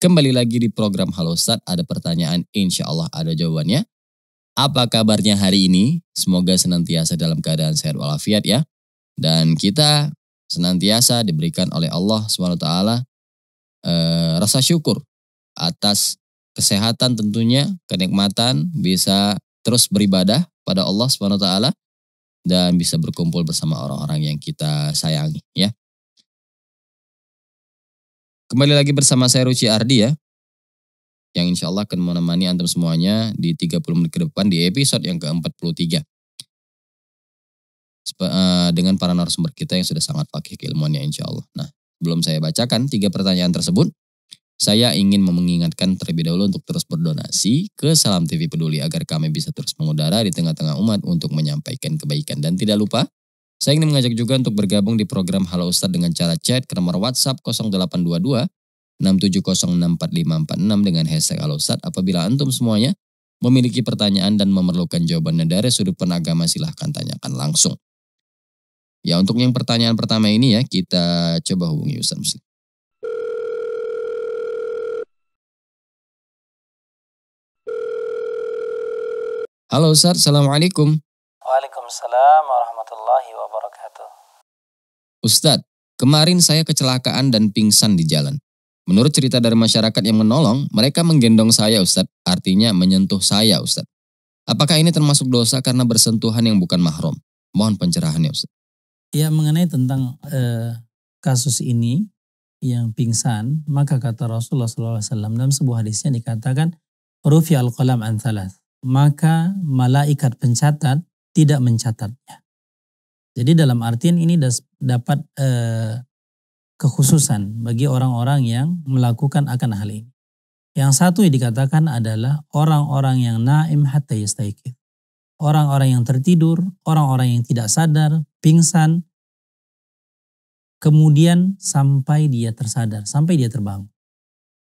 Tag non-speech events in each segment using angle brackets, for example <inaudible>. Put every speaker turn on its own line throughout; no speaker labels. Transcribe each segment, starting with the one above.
Kembali lagi di program Halo Ustadz, ada pertanyaan, insya Allah ada jawabannya. Apa kabarnya hari ini? Semoga senantiasa dalam keadaan sehat walafiat ya. Dan kita senantiasa diberikan oleh Allah SWT eh, rasa syukur atas kesehatan tentunya, kenikmatan, bisa terus beribadah pada Allah SWT dan bisa berkumpul bersama orang-orang yang kita sayangi ya. Kembali lagi bersama saya Ruci Ardi ya. Yang insya Allah akan menemani Antum semuanya di 30 menit ke depan di episode yang ke-43. Eh, dengan para narasumber kita yang sudah sangat pakai keilmuannya insya Allah. Nah, belum saya bacakan tiga pertanyaan tersebut. Saya ingin mengingatkan terlebih dahulu untuk terus berdonasi ke Salam TV Peduli agar kami bisa terus mengudara di tengah-tengah umat untuk menyampaikan kebaikan. Dan tidak lupa saya ingin mengajak juga untuk bergabung di program Halo Ustadz dengan cara chat ke nomor WhatsApp 0822 670644546 dengan hashtag Halo Ustadz. Apabila antum semuanya memiliki pertanyaan dan memerlukan jawabannya dari sudut penagama silahkan tanyakan langsung. Ya untuk yang pertanyaan pertama ini ya kita coba hubungi Ustadz Muslim. Halo Ustadz, Assalamualaikum.
Waalaikumsalam warahmatullahi
Ustadz, kemarin saya kecelakaan dan pingsan di jalan. Menurut cerita dari masyarakat yang menolong, mereka menggendong saya Ustadz, artinya menyentuh saya Ustadz. Apakah ini termasuk dosa karena bersentuhan yang bukan mahram? Mohon pencerahannya Ustadz.
Ya mengenai tentang eh, kasus ini yang pingsan, maka kata Rasulullah SAW dalam sebuah hadisnya dikatakan, Rufi al-qalam an Maka malaikat pencatat tidak mencatatnya. Jadi dalam artian ini das, dapat eh, kekhususan bagi orang-orang yang melakukan akan hal ini. Yang satu yang dikatakan adalah orang-orang yang naim hatta yastaikir. Orang-orang yang tertidur, orang-orang yang tidak sadar, pingsan, kemudian sampai dia tersadar, sampai dia terbangun.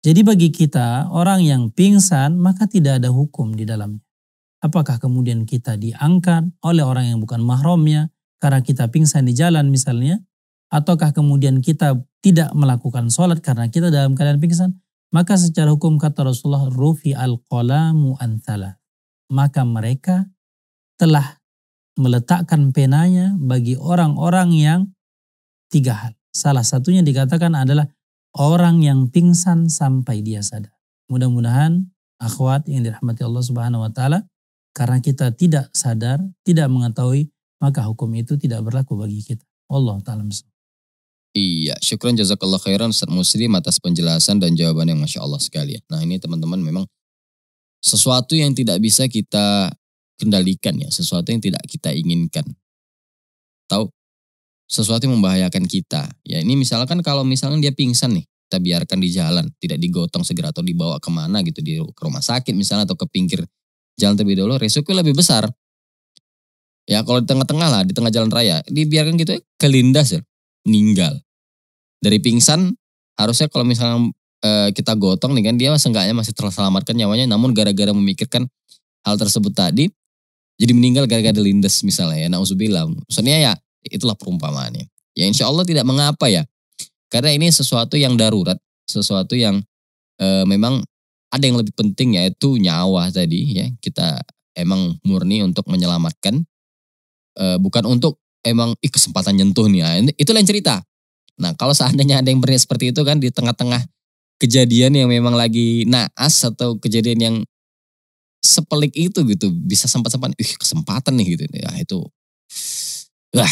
Jadi bagi kita, orang yang pingsan maka tidak ada hukum di dalamnya. Apakah kemudian kita diangkat oleh orang yang bukan mahramnya, karena kita pingsan di jalan misalnya, ataukah kemudian kita tidak melakukan sholat karena kita dalam keadaan pingsan, maka secara hukum kata Rasulullah, Rufi al-qalamu antala. Maka mereka telah meletakkan penanya bagi orang-orang yang tiga hal. Salah satunya dikatakan adalah orang yang pingsan sampai dia sadar. Mudah-mudahan akhwat yang dirahmati Allah Subhanahu wa taala karena kita tidak sadar, tidak mengetahui maka hukum itu tidak berlaku bagi kita. Allah Ta'ala
Iya, syukran jazakallah khairan Ustaz Muslim atas penjelasan dan jawaban yang Masya Allah sekali. Ya. Nah ini teman-teman memang sesuatu yang tidak bisa kita kendalikan ya, sesuatu yang tidak kita inginkan. Tahu? Sesuatu yang membahayakan kita. Ya ini misalkan kalau misalnya dia pingsan nih, kita biarkan di jalan, tidak digotong segera atau dibawa kemana gitu, di, rumah sakit misalnya atau ke pinggir jalan terlebih dahulu, resiko lebih besar. Ya kalau di tengah-tengah lah, di tengah jalan raya, dibiarkan gitu ya, kelindas ya, meninggal. Dari pingsan, harusnya kalau misalnya e, kita gotong nih kan, dia seenggaknya masih terselamatkan nyawanya, namun gara-gara memikirkan hal tersebut tadi, jadi meninggal gara-gara lindas misalnya ya, usubillah Maksudnya ya, itulah perumpamaannya. Ya insya Allah tidak mengapa ya, karena ini sesuatu yang darurat, sesuatu yang e, memang ada yang lebih penting yaitu nyawa tadi ya kita emang murni untuk menyelamatkan Uh, bukan untuk emang Ih, kesempatan nyentuh nih. Ah, itu lain cerita. Nah kalau seandainya ada yang berniat seperti itu kan di tengah-tengah kejadian yang memang lagi naas atau kejadian yang sepelik itu gitu bisa sempat-sempat ih kesempatan nih gitu ya itu wah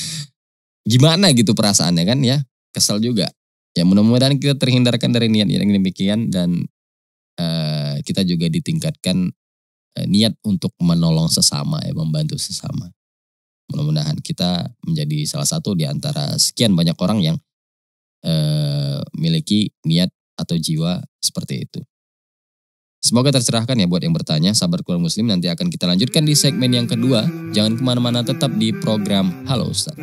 <laughs> gimana gitu perasaannya kan ya kesel juga ya mudah-mudahan kita terhindarkan dari niat yang demikian dan uh, kita juga ditingkatkan Eh, niat untuk menolong sesama ya membantu sesama. Mudah-mudahan kita menjadi salah satu di antara sekian banyak orang yang eh, miliki niat atau jiwa seperti itu. Semoga tercerahkan ya buat yang bertanya. Sabar kurang muslim nanti akan kita lanjutkan di segmen yang kedua. Jangan kemana-mana tetap di program Halo Ustaz.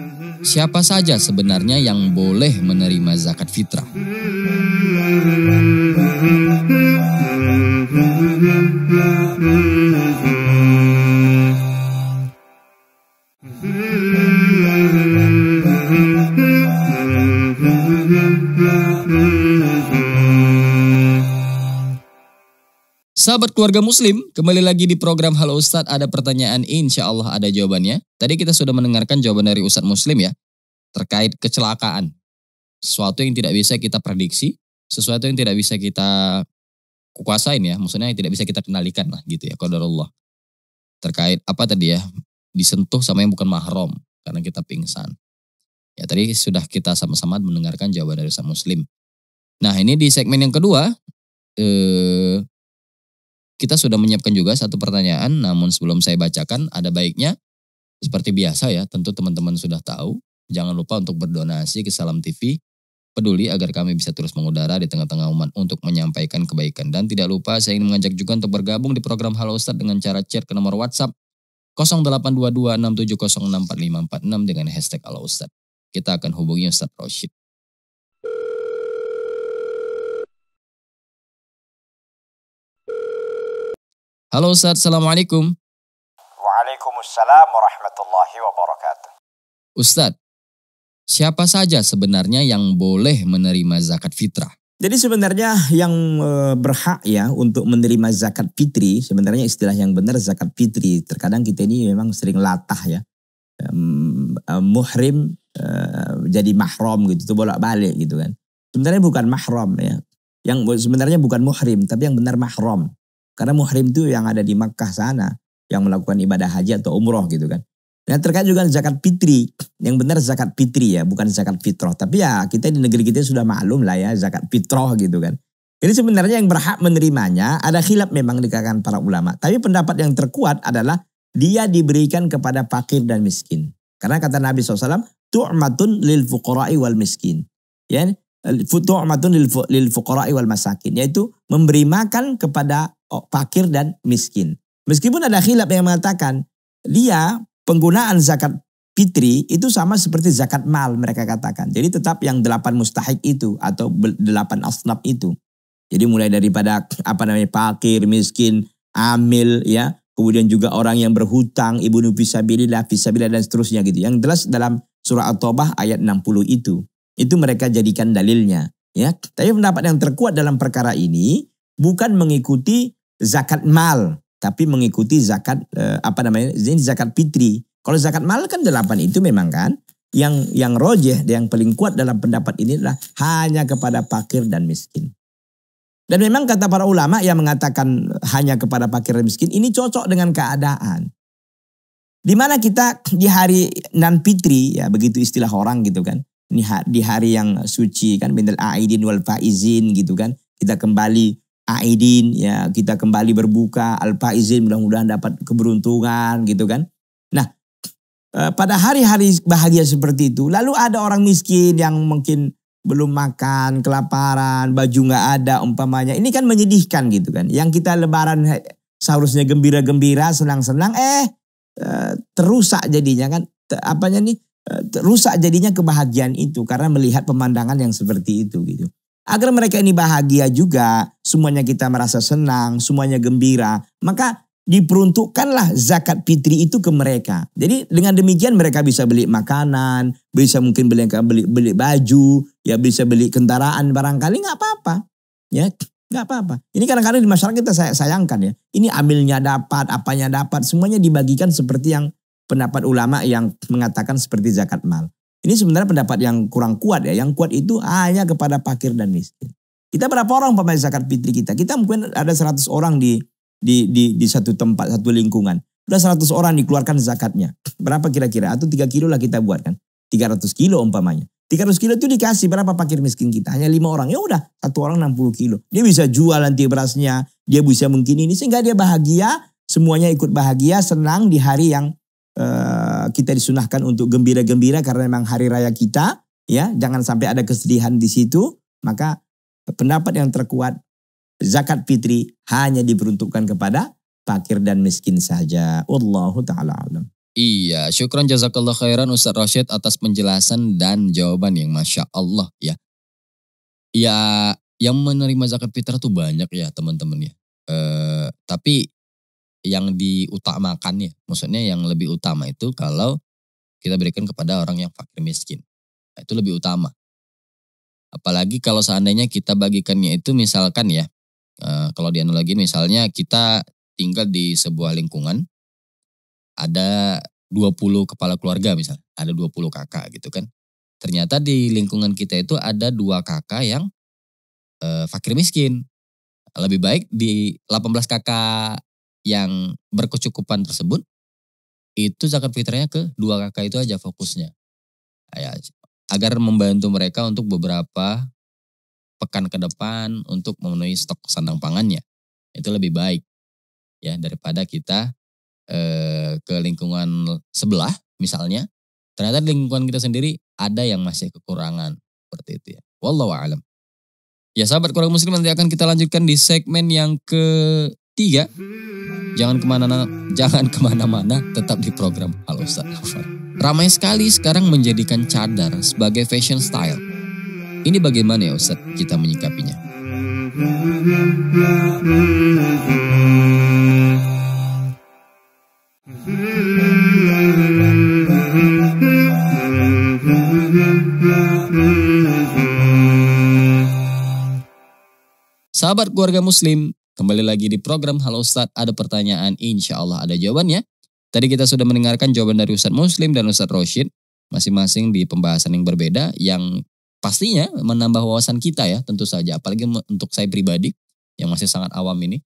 Siapa saja sebenarnya yang boleh menerima zakat fitrah? <laughs> Sahabat keluarga muslim, kembali lagi di program Halo Ustadz ada pertanyaan insya Allah ada jawabannya. Tadi kita sudah mendengarkan jawaban dari Ustadz Muslim ya, terkait kecelakaan. Sesuatu yang tidak bisa kita prediksi, sesuatu yang tidak bisa kita kuasain ya, maksudnya yang tidak bisa kita kenalikan lah gitu ya, Allah. Terkait apa tadi ya, disentuh sama yang bukan mahram karena kita pingsan. Ya tadi sudah kita sama-sama mendengarkan jawaban dari Ustadz Muslim. Nah ini di segmen yang kedua, eh, kita sudah menyiapkan juga satu pertanyaan, namun sebelum saya bacakan, ada baiknya seperti biasa ya, tentu teman-teman sudah tahu. Jangan lupa untuk berdonasi ke Salam TV. Peduli agar kami bisa terus mengudara di tengah-tengah umat untuk menyampaikan kebaikan. Dan tidak lupa saya ingin mengajak juga untuk bergabung di program Halo Ustadz dengan cara chat ke nomor WhatsApp 0822 dengan hashtag Halo Ustadz. Kita akan hubungi Ustadz Roshid. Halo Ustaz, Assalamualaikum.
Waalaikumsalam warahmatullahi wabarakatuh.
Ustaz, siapa saja sebenarnya yang boleh menerima zakat fitrah?
Jadi sebenarnya yang e, berhak ya untuk menerima zakat fitri, sebenarnya istilah yang benar zakat fitri. Terkadang kita ini memang sering latah ya. E, muhrim e, jadi mahram gitu, itu bolak-balik gitu kan. Sebenarnya bukan mahram ya. Yang sebenarnya bukan muhrim, tapi yang benar mahram. Karena muhrim itu yang ada di Makkah sana yang melakukan ibadah haji atau umroh gitu kan. Nah terkait juga zakat fitri, yang benar zakat fitri ya, bukan zakat fitroh. Tapi ya kita di negeri kita sudah maklum lah ya zakat fitroh gitu kan. Jadi sebenarnya yang berhak menerimanya ada khilaf memang di para ulama. Tapi pendapat yang terkuat adalah dia diberikan kepada fakir dan miskin. Karena kata Nabi SAW, tu'matun lil fuqara'i wal miskin. Ya, kan? tu'matun lil fuqara'i wal masakin yaitu memberi makan kepada oh, fakir dan miskin. Meskipun ada khilaf yang mengatakan dia penggunaan zakat fitri itu sama seperti zakat mal mereka katakan. Jadi tetap yang delapan mustahik itu atau delapan asnaf itu. Jadi mulai daripada apa namanya fakir, miskin, amil ya, kemudian juga orang yang berhutang, ibu nufisabilillah, fisabilillah dan seterusnya gitu. Yang jelas dalam surah At-Taubah ayat 60 itu. Itu mereka jadikan dalilnya. Ya, tapi pendapat yang terkuat dalam perkara ini bukan mengikuti zakat mal, tapi mengikuti zakat eh, apa namanya? Ini zakat fitri. Kalau zakat mal kan delapan itu memang kan yang yang rojeh yang paling kuat dalam pendapat ini adalah hanya kepada fakir dan miskin. Dan memang kata para ulama yang mengatakan hanya kepada fakir dan miskin ini cocok dengan keadaan. Di mana kita di hari nan fitri ya begitu istilah orang gitu kan di hari yang suci kan minal aidin wal faizin gitu kan kita kembali aidin ya kita kembali berbuka al faizin mudah-mudahan dapat keberuntungan gitu kan nah eh, pada hari-hari bahagia seperti itu lalu ada orang miskin yang mungkin belum makan kelaparan baju nggak ada umpamanya ini kan menyedihkan gitu kan yang kita lebaran seharusnya gembira-gembira senang-senang eh, eh terusak jadinya kan apanya nih Eh, rusak jadinya kebahagiaan itu karena melihat pemandangan yang seperti itu gitu. Agar mereka ini bahagia juga, semuanya kita merasa senang, semuanya gembira, maka diperuntukkanlah zakat fitri itu ke mereka. Jadi dengan demikian mereka bisa beli makanan, bisa mungkin beli beli, beli baju, ya bisa beli kendaraan barangkali nggak apa-apa. Ya, nggak apa-apa. Ini kadang-kadang di masyarakat kita sayangkan ya. Ini ambilnya dapat, apanya dapat, semuanya dibagikan seperti yang pendapat ulama yang mengatakan seperti zakat mal. Ini sebenarnya pendapat yang kurang kuat ya. Yang kuat itu hanya kepada pakir dan miskin. Kita berapa orang pemain zakat fitri kita? Kita mungkin ada 100 orang di di di, di satu tempat, satu lingkungan. Sudah 100 orang dikeluarkan zakatnya. Berapa kira-kira? Atau 3 kilo lah kita buatkan. 300 kilo umpamanya. 300 kilo itu dikasih berapa pakir miskin kita? Hanya lima orang. Ya udah, satu orang 60 kilo. Dia bisa jual nanti berasnya, dia bisa mungkin ini sehingga dia bahagia, semuanya ikut bahagia, senang di hari yang Eh, kita disunahkan untuk gembira-gembira karena memang hari raya kita, ya. Jangan sampai ada kesedihan di situ. Maka pendapat yang terkuat zakat fitri hanya diperuntukkan kepada fakir dan miskin saja. Wallahu taala alam.
Iya, syukron jazakallah khairan Ustaz Rashid atas penjelasan dan jawaban yang Masya Allah ya. Ya, yang menerima zakat fitrah tuh banyak ya teman-teman ya. E, tapi yang diutamakan ya. Maksudnya yang lebih utama itu kalau kita berikan kepada orang yang fakir miskin. Nah, itu lebih utama. Apalagi kalau seandainya kita bagikannya itu misalkan ya, eh, kalau di analogi misalnya kita tinggal di sebuah lingkungan, ada 20 kepala keluarga misalnya, ada 20 kakak gitu kan. Ternyata di lingkungan kita itu ada dua kakak yang e, fakir miskin. Lebih baik di 18 kakak yang berkecukupan tersebut itu zakat fitrahnya ke dua kakak itu aja fokusnya. Ya, agar membantu mereka untuk beberapa pekan ke depan untuk memenuhi stok sandang pangannya. Itu lebih baik ya daripada kita eh, ke lingkungan sebelah misalnya ternyata di lingkungan kita sendiri ada yang masih kekurangan seperti itu ya. Wallahu alam. Ya sahabat kurang muslim nanti akan kita lanjutkan di segmen yang ketiga. Jangan kemana mana jangan kemana-mana, tetap di program Halo Ustaz Ramai sekali sekarang menjadikan cadar sebagai fashion style. Ini bagaimana ya Ustaz kita menyikapinya? Sahabat keluarga muslim, Kembali lagi di program Halo Ustadz, ada pertanyaan, insya Allah ada jawabannya. Tadi kita sudah mendengarkan jawaban dari Ustadz Muslim dan Ustadz Roshid, masing-masing di pembahasan yang berbeda, yang pastinya menambah wawasan kita ya, tentu saja. Apalagi untuk saya pribadi, yang masih sangat awam ini.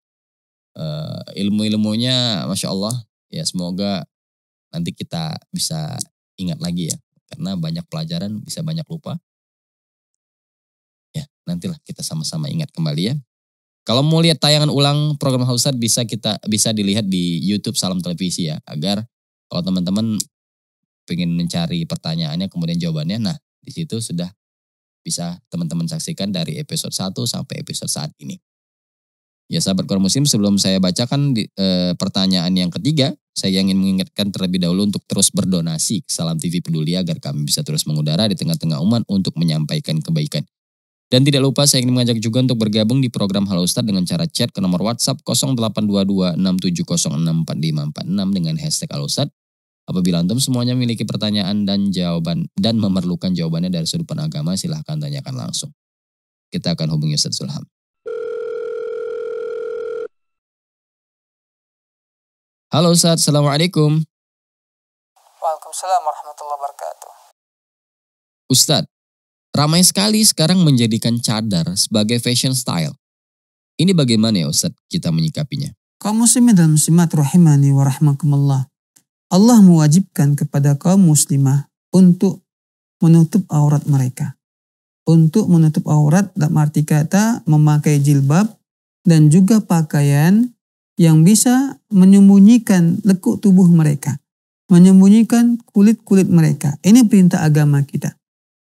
Uh, ilmu-ilmunya, Masya Allah, ya semoga nanti kita bisa ingat lagi ya. Karena banyak pelajaran, bisa banyak lupa. Ya, nantilah kita sama-sama ingat kembali ya. Kalau mau lihat tayangan ulang program Hausat bisa kita bisa dilihat di YouTube Salam Televisi ya agar kalau teman-teman ingin mencari pertanyaannya kemudian jawabannya nah di situ sudah bisa teman-teman saksikan dari episode 1 sampai episode saat ini. Ya sahabat kor musim sebelum saya bacakan di, e, pertanyaan yang ketiga saya ingin mengingatkan terlebih dahulu untuk terus berdonasi ke Salam TV Peduli agar kami bisa terus mengudara di tengah-tengah umat untuk menyampaikan kebaikan. Dan tidak lupa saya ingin mengajak juga untuk bergabung di program Halo Ustadz dengan cara chat ke nomor WhatsApp 082267064546 dengan hashtag Halo Ustadz. Apabila antum semuanya memiliki pertanyaan dan jawaban dan memerlukan jawabannya dari sudut pandang agama silahkan tanyakan langsung. Kita akan hubungi Ustadz Sulham. Halo Ustaz, Assalamualaikum.
Waalaikumsalam warahmatullahi wabarakatuh.
Ustaz, Ramai sekali sekarang menjadikan cadar sebagai fashion style. Ini bagaimana ya Ustaz kita menyikapinya?
Kaum muslimin dan muslimat rahimani wa rahmakumullah. Allah mewajibkan kepada kaum muslimah untuk menutup aurat mereka. Untuk menutup aurat dalam arti kata memakai jilbab dan juga pakaian yang bisa menyembunyikan lekuk tubuh mereka. Menyembunyikan kulit-kulit mereka. Ini perintah agama kita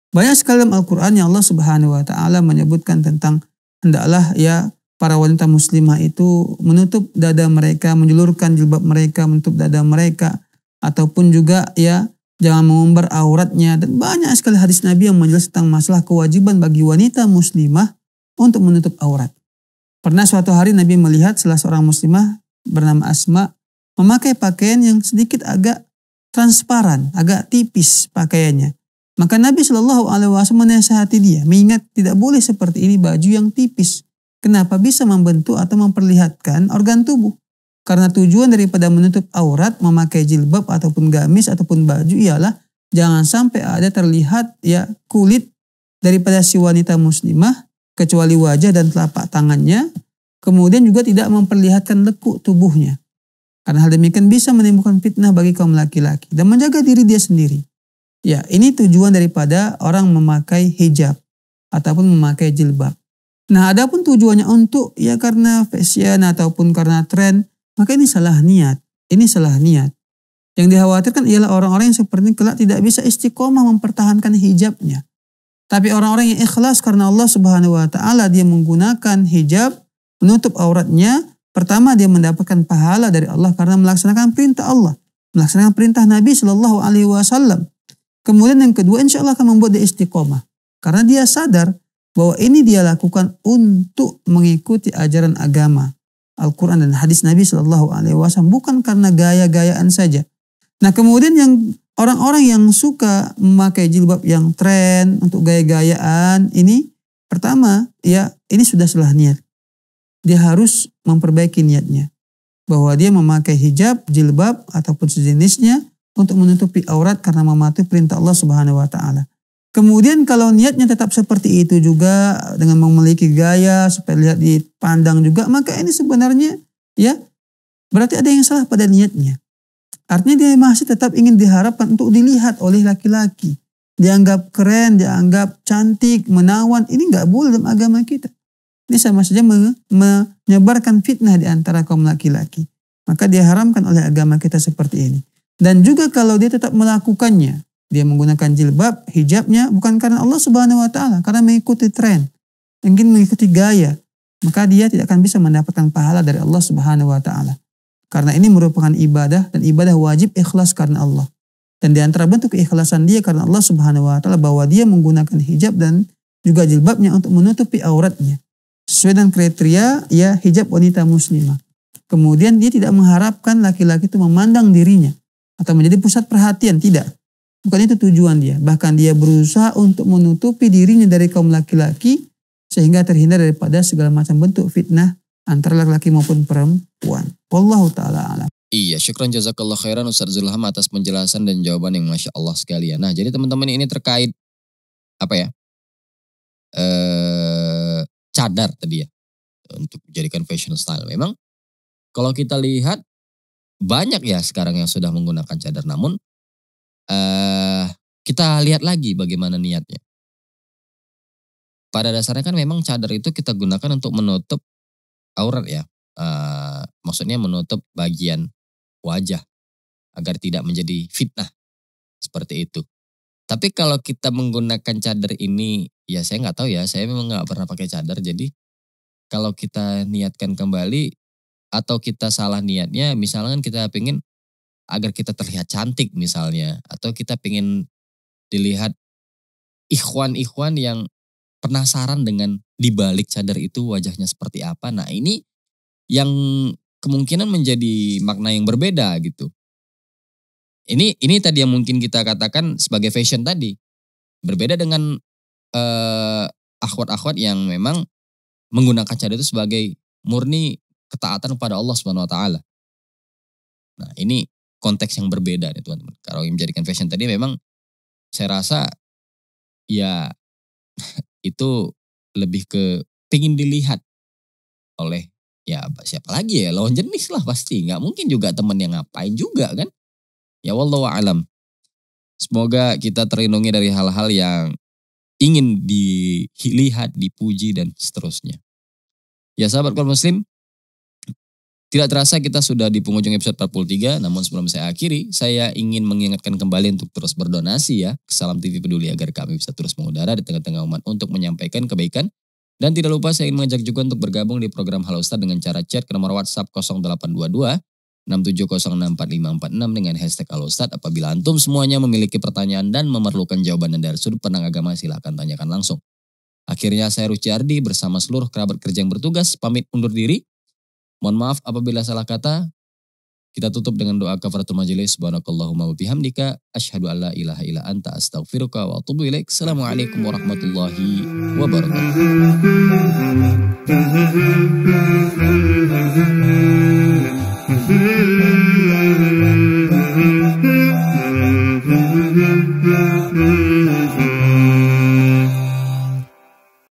banyak sekali dalam Al-Quran yang Allah Subhanahu Wa Taala menyebutkan tentang hendaklah ya para wanita muslimah itu menutup dada mereka, menjulurkan jilbab mereka, menutup dada mereka, ataupun juga ya jangan mengumbar auratnya dan banyak sekali hadis Nabi yang menjelaskan tentang masalah kewajiban bagi wanita muslimah untuk menutup aurat. Pernah suatu hari Nabi melihat salah seorang muslimah bernama Asma memakai pakaian yang sedikit agak transparan, agak tipis pakaiannya. Maka Nabi Shallallahu Alaihi Wasallam menasehati dia, mengingat tidak boleh seperti ini baju yang tipis. Kenapa bisa membentuk atau memperlihatkan organ tubuh? Karena tujuan daripada menutup aurat, memakai jilbab ataupun gamis ataupun baju ialah jangan sampai ada terlihat ya kulit daripada si wanita muslimah kecuali wajah dan telapak tangannya. Kemudian juga tidak memperlihatkan lekuk tubuhnya. Karena hal demikian bisa menimbulkan fitnah bagi kaum laki-laki dan menjaga diri dia sendiri. Ya, ini tujuan daripada orang memakai hijab ataupun memakai jilbab. Nah, adapun tujuannya untuk ya karena fashion ataupun karena tren, maka ini salah niat. Ini salah niat. Yang dikhawatirkan ialah orang-orang yang seperti kelak tidak bisa istiqomah mempertahankan hijabnya. Tapi orang-orang yang ikhlas karena Allah Subhanahu wa taala dia menggunakan hijab menutup auratnya, pertama dia mendapatkan pahala dari Allah karena melaksanakan perintah Allah, melaksanakan perintah Nabi Shallallahu alaihi wasallam. Kemudian yang kedua insya Allah akan membuat dia istiqomah. Karena dia sadar bahwa ini dia lakukan untuk mengikuti ajaran agama. Al-Quran dan hadis Nabi Shallallahu Alaihi Wasallam bukan karena gaya-gayaan saja. Nah kemudian yang orang-orang yang suka memakai jilbab yang tren untuk gaya-gayaan ini pertama ya ini sudah salah niat. Dia harus memperbaiki niatnya bahwa dia memakai hijab, jilbab ataupun sejenisnya untuk menutupi aurat karena mematuhi perintah Allah Subhanahu wa taala. Kemudian kalau niatnya tetap seperti itu juga dengan memiliki gaya supaya lihat dipandang juga, maka ini sebenarnya ya berarti ada yang salah pada niatnya. Artinya dia masih tetap ingin diharapkan untuk dilihat oleh laki-laki. Dianggap keren, dianggap cantik, menawan. Ini nggak boleh dalam agama kita. Ini sama saja menyebarkan fitnah di antara kaum laki-laki. Maka diharamkan oleh agama kita seperti ini. Dan juga kalau dia tetap melakukannya, dia menggunakan jilbab, hijabnya bukan karena Allah Subhanahu wa taala, karena mengikuti tren, ingin mengikuti gaya, maka dia tidak akan bisa mendapatkan pahala dari Allah Subhanahu wa taala. Karena ini merupakan ibadah dan ibadah wajib ikhlas karena Allah. Dan di antara bentuk keikhlasan dia karena Allah Subhanahu wa taala bahwa dia menggunakan hijab dan juga jilbabnya untuk menutupi auratnya. Sesuai dengan kriteria ya hijab wanita muslimah. Kemudian dia tidak mengharapkan laki-laki itu memandang dirinya atau menjadi pusat perhatian. Tidak. Bukan itu tujuan dia. Bahkan dia berusaha untuk menutupi dirinya dari kaum laki-laki sehingga terhindar daripada segala macam bentuk fitnah antara laki-laki maupun perempuan. Wallahu taala alam.
Iya, syukran jazakallah khairan Ustaz Zulham atas penjelasan dan jawaban yang Masya Allah sekalian Nah, jadi teman-teman ini terkait, apa ya, eh, cadar tadi ya, untuk dijadikan fashion style. Memang, kalau kita lihat, banyak ya sekarang yang sudah menggunakan cadar. Namun eh kita lihat lagi bagaimana niatnya. Pada dasarnya kan memang cadar itu kita gunakan untuk menutup aurat ya. eh, maksudnya menutup bagian wajah agar tidak menjadi fitnah seperti itu. Tapi kalau kita menggunakan cadar ini, ya saya nggak tahu ya, saya memang nggak pernah pakai cadar. Jadi kalau kita niatkan kembali, atau kita salah niatnya misalnya kan kita pengen agar kita terlihat cantik misalnya atau kita pengen dilihat ikhwan-ikhwan yang penasaran dengan di balik cadar itu wajahnya seperti apa nah ini yang kemungkinan menjadi makna yang berbeda gitu ini ini tadi yang mungkin kita katakan sebagai fashion tadi berbeda dengan eh, akhwat-akhwat yang memang menggunakan cadar itu sebagai murni ketaatan kepada Allah Subhanahu wa taala. Nah, ini konteks yang berbeda nih teman-teman. Kalau yang menjadikan fashion tadi memang saya rasa ya <laughs> itu lebih ke pingin dilihat oleh ya siapa lagi ya lawan jenis lah pasti nggak mungkin juga teman yang ngapain juga kan ya wallahu alam semoga kita terlindungi dari hal-hal yang ingin dilihat dipuji dan seterusnya ya sahabat kaum muslim tidak terasa kita sudah di penghujung episode 43, namun sebelum saya akhiri, saya ingin mengingatkan kembali untuk terus berdonasi ya Salam TV Peduli agar kami bisa terus mengudara di tengah-tengah umat untuk menyampaikan kebaikan. Dan tidak lupa saya ingin mengajak juga untuk bergabung di program Halo Ustaz dengan cara chat ke nomor WhatsApp 0822 6706546 dengan hashtag Halo Ustaz. Apabila antum semuanya memiliki pertanyaan dan memerlukan jawaban dari sudut pandang agama, silahkan tanyakan langsung. Akhirnya saya Ruciardi bersama seluruh kerabat kerja yang bertugas pamit undur diri. Mohon maaf apabila salah kata. Kita tutup dengan doa kafaratul majelis. Subhanakallahumma wa bihamdika asyhadu an la ilaha illa anta astaghfiruka wa atubu ilaik. Assalamualaikum warahmatullahi
wabarakatuh.